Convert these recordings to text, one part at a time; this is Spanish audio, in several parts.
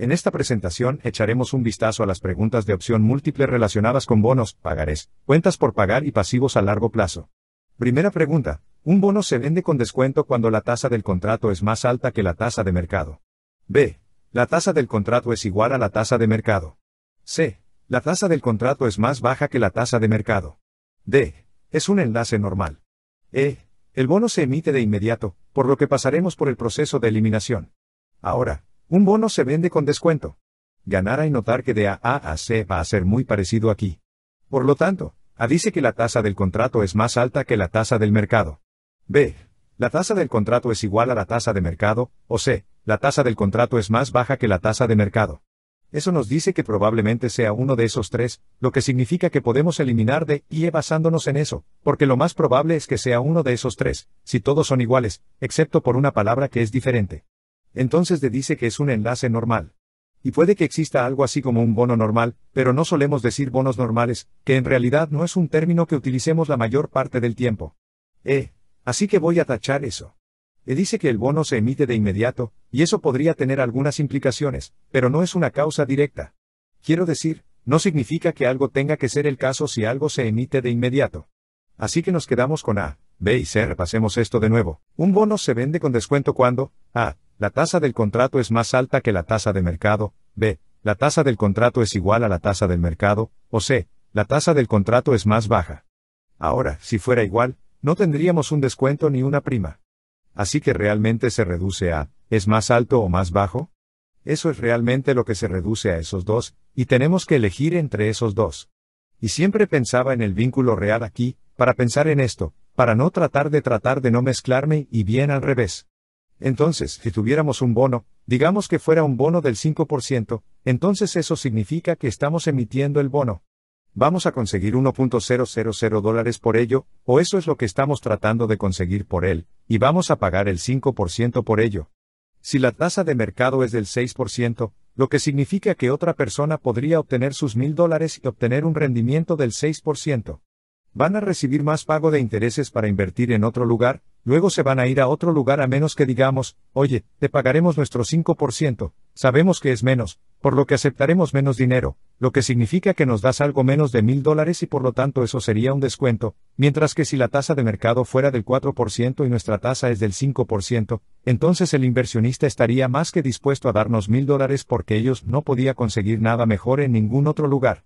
En esta presentación echaremos un vistazo a las preguntas de opción múltiple relacionadas con bonos, pagarés, cuentas por pagar y pasivos a largo plazo. Primera pregunta. Un bono se vende con descuento cuando la tasa del contrato es más alta que la tasa de mercado. B. La tasa del contrato es igual a la tasa de mercado. C. La tasa del contrato es más baja que la tasa de mercado. D. Es un enlace normal. E. El bono se emite de inmediato, por lo que pasaremos por el proceso de eliminación. Ahora, un bono se vende con descuento. Ganar y notar que de A a C va a ser muy parecido aquí. Por lo tanto, A dice que la tasa del contrato es más alta que la tasa del mercado. B. La tasa del contrato es igual a la tasa de mercado, o C. La tasa del contrato es más baja que la tasa de mercado. Eso nos dice que probablemente sea uno de esos tres, lo que significa que podemos eliminar de E basándonos en eso, porque lo más probable es que sea uno de esos tres, si todos son iguales, excepto por una palabra que es diferente entonces te dice que es un enlace normal. Y puede que exista algo así como un bono normal, pero no solemos decir bonos normales, que en realidad no es un término que utilicemos la mayor parte del tiempo. Eh, así que voy a tachar eso. E dice que el bono se emite de inmediato, y eso podría tener algunas implicaciones, pero no es una causa directa. Quiero decir, no significa que algo tenga que ser el caso si algo se emite de inmediato. Así que nos quedamos con A, B y C. Repasemos esto de nuevo. Un bono se vende con descuento cuando A. La tasa del contrato es más alta que la tasa de mercado. B. La tasa del contrato es igual a la tasa del mercado. O C. La tasa del contrato es más baja. Ahora, si fuera igual, no tendríamos un descuento ni una prima. Así que realmente se reduce a, ¿es más alto o más bajo? Eso es realmente lo que se reduce a esos dos, y tenemos que elegir entre esos dos. Y siempre pensaba en el vínculo real aquí, para pensar en esto, para no tratar de tratar de no mezclarme y bien al revés. Entonces, si tuviéramos un bono, digamos que fuera un bono del 5%, entonces eso significa que estamos emitiendo el bono. Vamos a conseguir 1.000 dólares por ello, o eso es lo que estamos tratando de conseguir por él, y vamos a pagar el 5% por ello. Si la tasa de mercado es del 6%, lo que significa que otra persona podría obtener sus 1.000 dólares y obtener un rendimiento del 6%. Van a recibir más pago de intereses para invertir en otro lugar, luego se van a ir a otro lugar a menos que digamos, oye, te pagaremos nuestro 5%, sabemos que es menos, por lo que aceptaremos menos dinero, lo que significa que nos das algo menos de mil dólares y por lo tanto eso sería un descuento, mientras que si la tasa de mercado fuera del 4% y nuestra tasa es del 5%, entonces el inversionista estaría más que dispuesto a darnos mil dólares porque ellos no podía conseguir nada mejor en ningún otro lugar.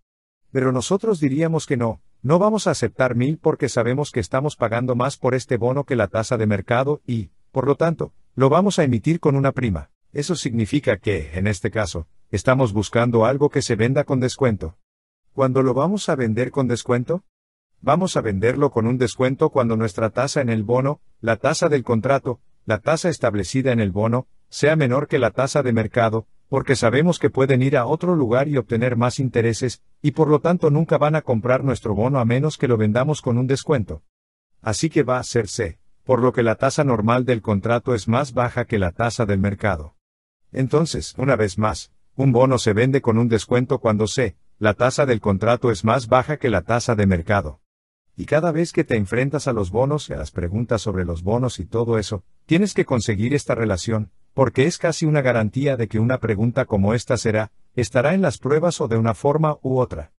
Pero nosotros diríamos que no, no vamos a aceptar mil porque sabemos que estamos pagando más por este bono que la tasa de mercado y, por lo tanto, lo vamos a emitir con una prima. Eso significa que, en este caso, estamos buscando algo que se venda con descuento. ¿Cuándo lo vamos a vender con descuento? Vamos a venderlo con un descuento cuando nuestra tasa en el bono, la tasa del contrato, la tasa establecida en el bono, sea menor que la tasa de mercado, porque sabemos que pueden ir a otro lugar y obtener más intereses, y por lo tanto nunca van a comprar nuestro bono a menos que lo vendamos con un descuento. Así que va a ser C, por lo que la tasa normal del contrato es más baja que la tasa del mercado. Entonces, una vez más, un bono se vende con un descuento cuando C, la tasa del contrato es más baja que la tasa de mercado. Y cada vez que te enfrentas a los bonos y a las preguntas sobre los bonos y todo eso, tienes que conseguir esta relación, porque es casi una garantía de que una pregunta como esta será, estará en las pruebas o de una forma u otra.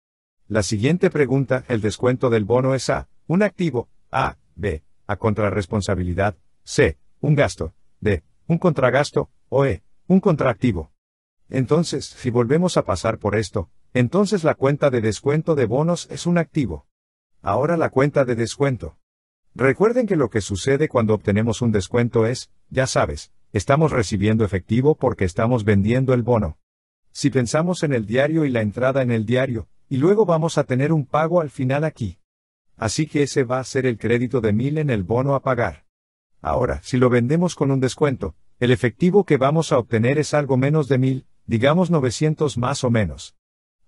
La siguiente pregunta, el descuento del bono es A, un activo, A, B, a contrarresponsabilidad, C, un gasto, D, un contragasto, o E, un contraactivo. Entonces, si volvemos a pasar por esto, entonces la cuenta de descuento de bonos es un activo. Ahora la cuenta de descuento. Recuerden que lo que sucede cuando obtenemos un descuento es, ya sabes, Estamos recibiendo efectivo porque estamos vendiendo el bono. Si pensamos en el diario y la entrada en el diario, y luego vamos a tener un pago al final aquí. Así que ese va a ser el crédito de 1000 en el bono a pagar. Ahora, si lo vendemos con un descuento, el efectivo que vamos a obtener es algo menos de 1000, digamos 900 más o menos.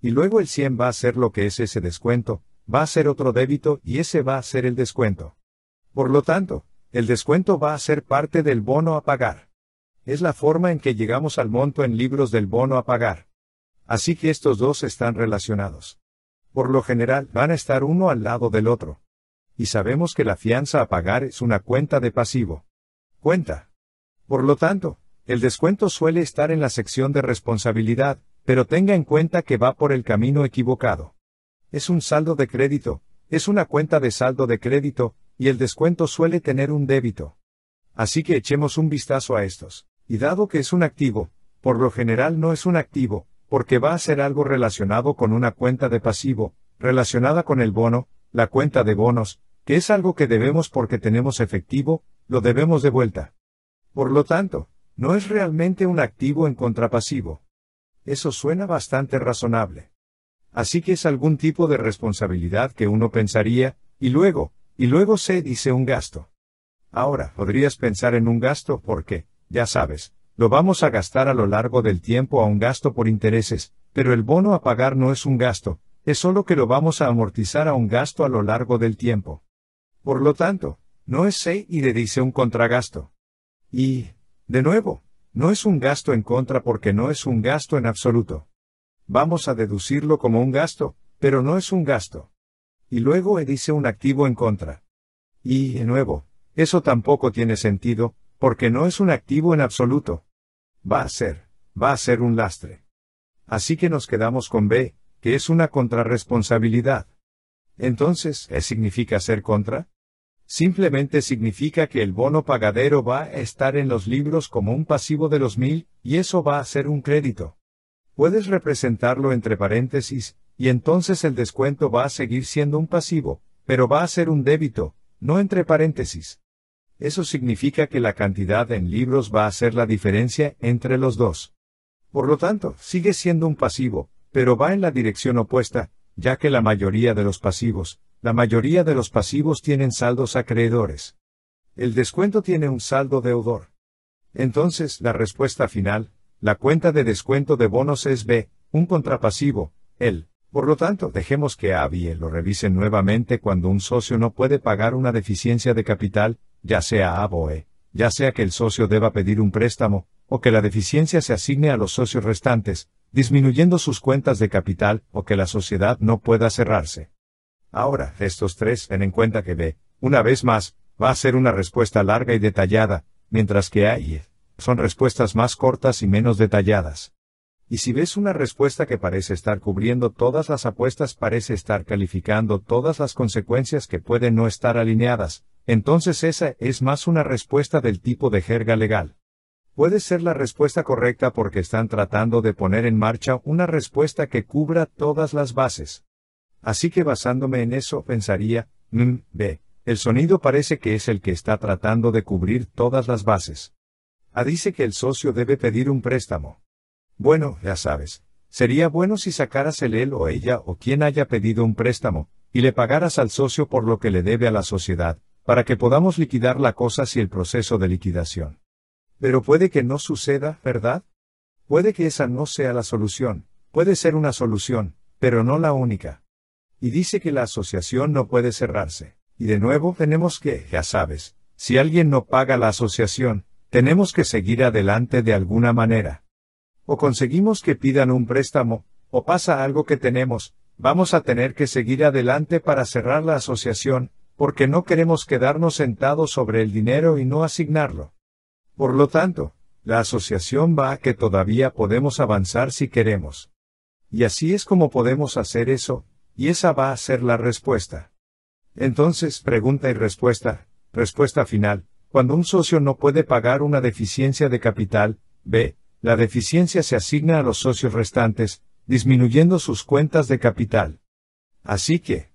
Y luego el 100 va a ser lo que es ese descuento, va a ser otro débito y ese va a ser el descuento. Por lo tanto, el descuento va a ser parte del bono a pagar es la forma en que llegamos al monto en libros del bono a pagar. Así que estos dos están relacionados. Por lo general, van a estar uno al lado del otro. Y sabemos que la fianza a pagar es una cuenta de pasivo. Cuenta. Por lo tanto, el descuento suele estar en la sección de responsabilidad, pero tenga en cuenta que va por el camino equivocado. Es un saldo de crédito, es una cuenta de saldo de crédito, y el descuento suele tener un débito. Así que echemos un vistazo a estos y dado que es un activo, por lo general no es un activo, porque va a ser algo relacionado con una cuenta de pasivo, relacionada con el bono, la cuenta de bonos, que es algo que debemos porque tenemos efectivo, lo debemos de vuelta. Por lo tanto, no es realmente un activo en contrapasivo. Eso suena bastante razonable. Así que es algún tipo de responsabilidad que uno pensaría, y luego, y luego se dice un gasto. Ahora, podrías pensar en un gasto porque, ya sabes, lo vamos a gastar a lo largo del tiempo a un gasto por intereses, pero el bono a pagar no es un gasto, es solo que lo vamos a amortizar a un gasto a lo largo del tiempo. Por lo tanto, no es C y le dice un contragasto. Y, de nuevo, no es un gasto en contra porque no es un gasto en absoluto. Vamos a deducirlo como un gasto, pero no es un gasto. Y luego E dice un activo en contra. Y, de nuevo, eso tampoco tiene sentido, porque no es un activo en absoluto. Va a ser, va a ser un lastre. Así que nos quedamos con B, que es una contrarresponsabilidad. Entonces, ¿qué significa ser contra? Simplemente significa que el bono pagadero va a estar en los libros como un pasivo de los mil, y eso va a ser un crédito. Puedes representarlo entre paréntesis, y entonces el descuento va a seguir siendo un pasivo, pero va a ser un débito, no entre paréntesis. Eso significa que la cantidad en libros va a ser la diferencia entre los dos. Por lo tanto, sigue siendo un pasivo, pero va en la dirección opuesta, ya que la mayoría de los pasivos, la mayoría de los pasivos tienen saldos acreedores. El descuento tiene un saldo deudor. Entonces, la respuesta final, la cuenta de descuento de bonos es B, un contrapasivo, L. Por lo tanto, dejemos que A lo revisen nuevamente cuando un socio no puede pagar una deficiencia de capital, ya sea A E, ya sea que el socio deba pedir un préstamo, o que la deficiencia se asigne a los socios restantes, disminuyendo sus cuentas de capital o que la sociedad no pueda cerrarse. Ahora, estos tres, ten en cuenta que B, una vez más, va a ser una respuesta larga y detallada, mientras que A y E son respuestas más cortas y menos detalladas. Y si ves una respuesta que parece estar cubriendo todas las apuestas, parece estar calificando todas las consecuencias que pueden no estar alineadas, entonces esa es más una respuesta del tipo de jerga legal. Puede ser la respuesta correcta porque están tratando de poner en marcha una respuesta que cubra todas las bases. Así que basándome en eso pensaría, mm, b. El sonido parece que es el que está tratando de cubrir todas las bases. A ah, dice que el socio debe pedir un préstamo. Bueno, ya sabes, sería bueno si sacaras el él o ella o quien haya pedido un préstamo, y le pagaras al socio por lo que le debe a la sociedad, para que podamos liquidar la cosa si el proceso de liquidación. Pero puede que no suceda, ¿verdad? Puede que esa no sea la solución, puede ser una solución, pero no la única. Y dice que la asociación no puede cerrarse. Y de nuevo tenemos que, ya sabes, si alguien no paga la asociación, tenemos que seguir adelante de alguna manera. O conseguimos que pidan un préstamo, o pasa algo que tenemos, vamos a tener que seguir adelante para cerrar la asociación, porque no queremos quedarnos sentados sobre el dinero y no asignarlo. Por lo tanto, la asociación va a que todavía podemos avanzar si queremos. Y así es como podemos hacer eso, y esa va a ser la respuesta. Entonces, pregunta y respuesta, respuesta final, cuando un socio no puede pagar una deficiencia de capital, B, la deficiencia se asigna a los socios restantes, disminuyendo sus cuentas de capital. Así que,